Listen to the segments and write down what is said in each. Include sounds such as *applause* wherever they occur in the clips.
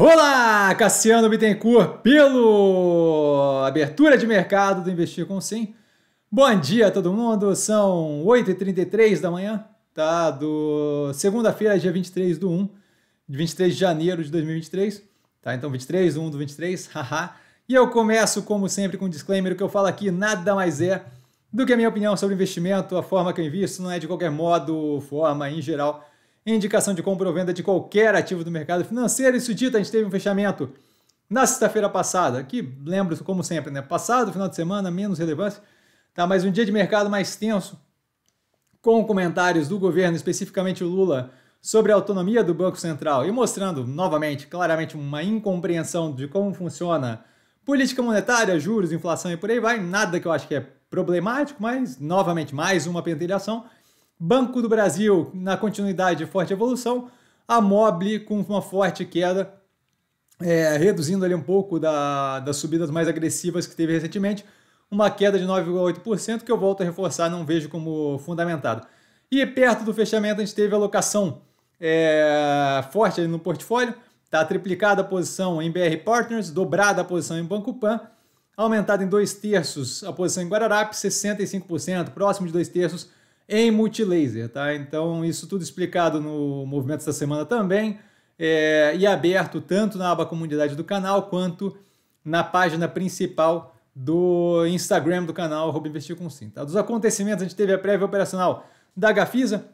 Olá, Cassiano Bittencourt, pelo abertura de mercado do Investir com Sim. Bom dia a todo mundo, são 8h33 da manhã, tá? Do segunda-feira, dia 23 do 1, 23 de janeiro de 2023, tá? Então 23, 1 do 23, *laughs* haha. E eu começo, como sempre, com um disclaimer, o que eu falo aqui nada mais é do que a minha opinião sobre investimento, a forma que eu invisto, não é de qualquer modo, forma em geral, indicação de compra ou venda de qualquer ativo do mercado financeiro. Isso dito, a gente teve um fechamento na sexta-feira passada, que lembro como sempre, né? Passado, final de semana, menos relevância, tá? Mas um dia de mercado mais tenso, com comentários do governo, especificamente o Lula, sobre a autonomia do Banco Central e mostrando novamente, claramente, uma incompreensão de como funciona política monetária, juros, inflação e por aí vai. Nada que eu acho que é problemático, mas novamente mais uma pentelhação. Banco do Brasil, na continuidade de forte evolução, a Mobile com uma forte queda, é, reduzindo ali um pouco da, das subidas mais agressivas que teve recentemente, uma queda de 9,8%, que eu volto a reforçar, não vejo como fundamentado. E perto do fechamento a gente teve alocação é, forte no portfólio, tá triplicada a posição em BR Partners, dobrada a posição em Banco Pan, aumentada em dois terços a posição em Guararapes, 65%, próximo de dois terços em multilaser, tá? Então, isso tudo explicado no movimento da semana também é, e aberto tanto na aba comunidade do canal quanto na página principal do Instagram do canal Investir com Sim. Tá? Dos acontecimentos, a gente teve a prévia operacional da Gafisa,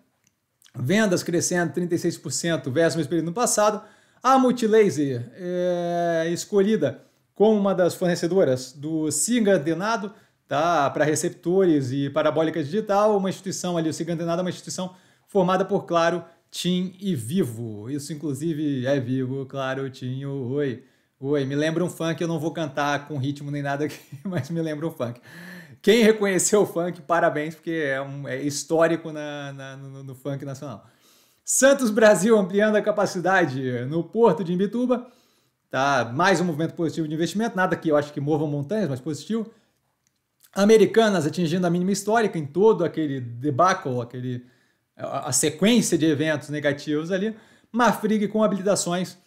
vendas crescendo 36% versus o mesmo período no passado. A Multilaser é escolhida como uma das fornecedoras do Singa Denado, tá? para receptores e parabólica digital, uma instituição ali, o Cigantenado é uma instituição formada por Claro, TIM e Vivo. Isso, inclusive, é Vivo, Claro, TIM, Oi. Oi, me lembra um funk, eu não vou cantar com ritmo nem nada aqui, *laughs* mas me lembra um funk. Quem reconheceu o funk, parabéns, porque é, um, é histórico na, na no, no funk nacional. Santos Brasil ampliando a capacidade no porto de Imbituba. Tá? Mais um movimento positivo de investimento, nada que eu acho que mova montanhas, mas positivo. Americanas atingindo a mínima histórica em todo aquele debacle, aquele, a, sequência de eventos negativos ali. Mafrig com habilitações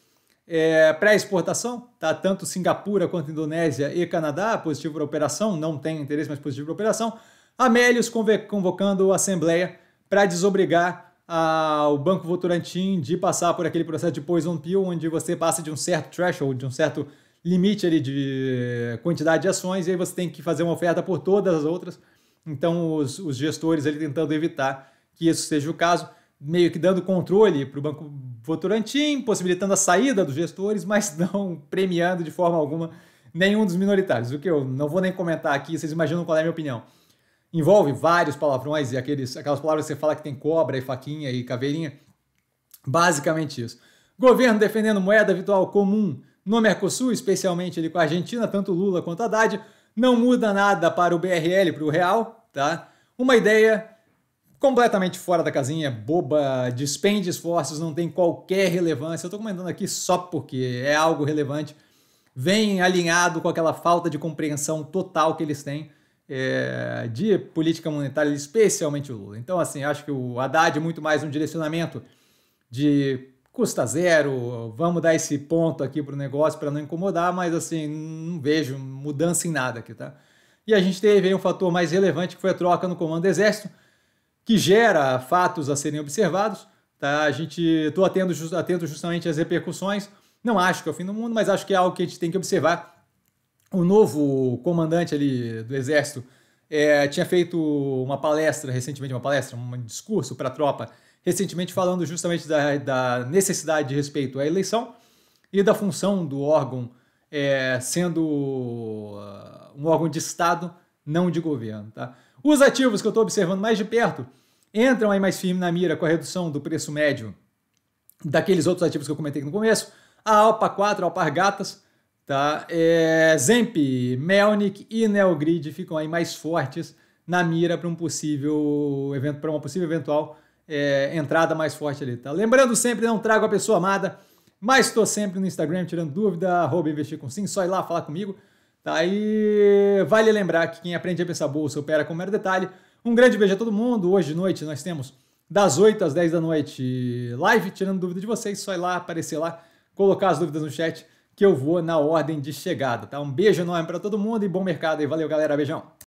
é, pré-exportação, tá? tanto Singapura quanto Indonésia e Canadá, positivo para operação, não tem interesse, mas positivo para operação. Amélios convocando a Assembleia para desobrigar a, o Banco Votorantim de passar por aquele processo de poison pill, onde você passa de um certo threshold, de um certo limite ali de quantidade de ações e aí você tem que fazer uma oferta por todas as outras. Então, os, os gestores ali tentando evitar que isso seja o caso, meio que dando controle para o Banco Votorantim, possibilitando a saída dos gestores, mas *laughs* não premiando de forma alguma nenhum dos minoritários, o que eu não vou nem comentar aqui, vocês imaginam qual é a minha opinião. Envolve vários palavrões e aqueles, aquelas palavras que você fala que tem cobra e faquinha e caveirinha. Basicamente isso. Governo defendendo moeda virtual comum no Mercosul, especialmente ali com a Argentina, tanto Lula quanto Haddad, não muda nada para o BRL, para o real, tá? Uma ideia completamente fora da casinha, boba, despende esforços, não tem qualquer relevância. Eu estou comentando aqui só porque é algo relevante. Vem alinhado com aquela falta de compreensão total que eles têm é, de política monetária, especialmente o Lula. Então, assim, acho que o Haddad é muito mais um direcionamento de custa zero, vamos dar esse ponto aqui para o negócio para não incomodar, mas assim, não vejo mudança em nada aqui, tá? E a gente teve aí um fator mais relevante que foi a troca no comando do Exército, que gera fatos a serem observados, tá? A gente, estou atento, atento justamente às repercussões, não acho que é o fim do mundo, mas acho que é algo que a gente tem que observar. O novo comandante ali do Exército é, tinha feito uma palestra recentemente, uma palestra, um discurso para a tropa, recentemente falando justamente da, da necessidade de respeito à eleição e da função do órgão é, sendo ah, um órgão de Estado, não de governo. Tá? Os ativos que eu estou observando mais de perto entram aí mais firme na mira com a redução do preço médio daqueles outros ativos que eu comentei no começo, a Alpa 4, Alpargatas, tá? É, Zemp, Melnik e Neogrid ficam aí mais fortes na mira para um possível evento, para uma possível eventual é, entrada mais forte ali, tá? Lembrando sempre, não trago a pessoa amada, mas estou sempre no Instagram tirando dúvida, arroba investir com sim, só ir lá falar comigo, tá? E vale lembrar que quem aprende a pensar bolsa opera com mero detalhe. Um grande beijo a todo mundo. Hoje de noite nós temos das 8 às 10 da noite live, tirando dúvida de vocês, só ir lá, aparecer lá, colocar as dúvidas no chat que eu vou na ordem de chegada, tá? Um beijo enorme para todo mundo e bom mercado aí. Valeu, galera. Beijão.